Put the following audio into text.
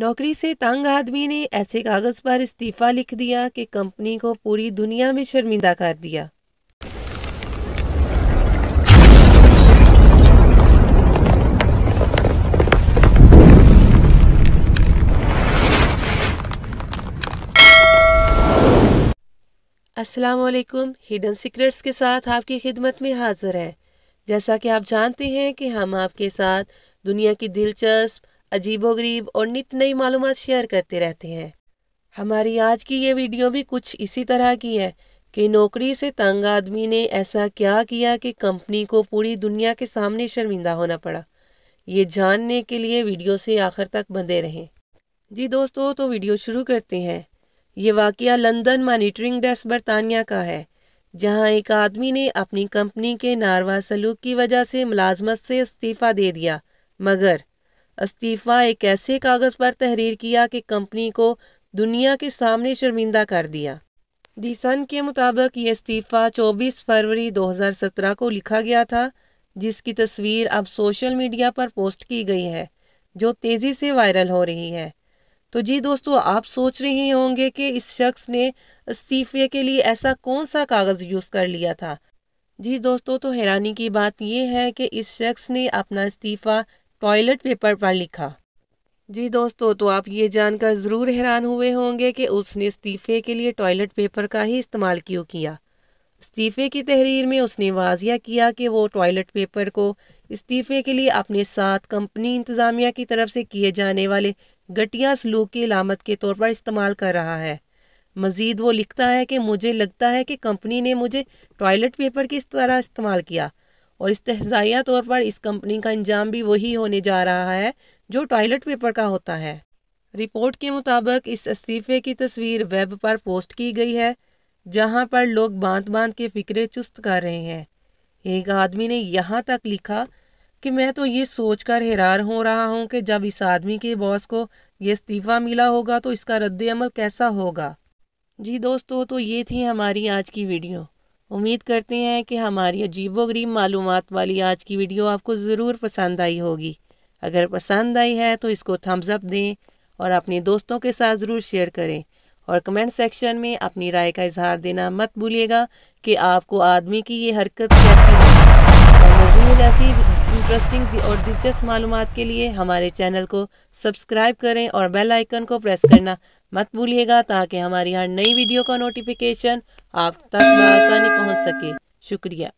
नौकरी से तंग आदमी ने ऐसे कागज पर इस्तीफा लिख दिया कि कंपनी को पूरी दुनिया में शर्मिंदा कर दिया अस्सलाम वालेकुम हिडन सीक्रेट्स के साथ आपकी खिदमत में हाजिर है जैसा कि आप जानते हैं कि हम आपके साथ दुनिया की दिलचस्प अजीबोगरीब और नित नई मालूम शेयर करते रहते हैं हमारी आज की ये वीडियो भी कुछ इसी तरह की है कि नौकरी से तंग आदमी ने ऐसा क्या किया कि कंपनी को पूरी दुनिया के सामने शर्मिंदा होना पड़ा ये जानने के लिए वीडियो से आखिर तक बंधे रहें जी दोस्तों तो वीडियो शुरू करते हैं ये वाक़ लंदन मॉनिटरिंग डेस्क बरतानिया का है जहां एक आदमी ने अपनी कंपनी के नारवा सलूक की वजह से मुलाजमत से इस्तीफ़ा दे दिया मगर इस्तीफ़ा एक ऐसे कागज़ पर तहरीर किया कि कंपनी को दुनिया के सामने शर्मिंदा कर दिया दी सन के मुताबिक ये इस्तीफ़ा 24 फरवरी 2017 को लिखा गया था जिसकी तस्वीर अब सोशल मीडिया पर पोस्ट की गई है जो तेज़ी से वायरल हो रही है तो जी दोस्तों आप सोच रहे होंगे कि इस शख्स ने इस्तीफ़े के लिए ऐसा कौन सा कागज़ यूज़ कर लिया था जी दोस्तों तो हैरानी की बात यह है कि इस शख्स ने अपना इस्तीफ़ा टॉयलेट पेपर पर लिखा जी दोस्तों तो आप ये जानकर ज़रूर हैरान हुए होंगे कि उसने इस्तीफ़े के लिए टॉयलेट पेपर का ही इस्तेमाल क्यों किया इस्तीफ़े की तहरीर में उसने वाजिया किया कि वो टॉयलेट पेपर को इस्तीफ़े के लिए अपने साथ कंपनी इंतज़ामिया की तरफ से किए जाने वाले घटिया सलूक की लामत के तौर पर इस्तेमाल कर रहा है मज़ीद वो लिखता है कि मुझे लगता है कि कंपनी ने मुझे टॉयलेट पेपर किस तरह इस्तेमाल किया और इस्तः तौर पर इस कंपनी का अंजाम भी वही होने जा रहा है जो टॉयलेट पेपर का होता है रिपोर्ट के मुताबिक इस इस्तीफे की तस्वीर वेब पर पोस्ट की गई है जहां पर लोग बांध बांध के फिक्रे चुस्त कर रहे हैं एक आदमी ने यहाँ तक लिखा कि मैं तो ये सोच कर हैरान हो रहा हूँ कि जब इस आदमी के बॉस को ये इस्तीफ़ा मिला होगा तो इसका रद्द अमल कैसा होगा जी दोस्तों तो ये थी हमारी आज की वीडियो उम्मीद करते हैं कि हमारी व गरीब मालूम वाली आज की वीडियो आपको ज़रूर पसंद आई होगी अगर पसंद आई है तो इसको थम्स अप दें और अपने दोस्तों के साथ ज़रूर शेयर करें और कमेंट सेक्शन में अपनी राय का इजहार देना मत भूलिएगा कि आपको आदमी की ये हरकत कैसी लगी और मज़ीद ऐसी इंटरेस्टिंग और दिलचस्प मालूम के लिए हमारे चैनल को सब्सक्राइब करें और बेल आइकन को प्रेस करना मत भूलिएगा ताकि हमारी हर नई वीडियो का नोटिफिकेशन आप तक आसानी पहुंच सके शुक्रिया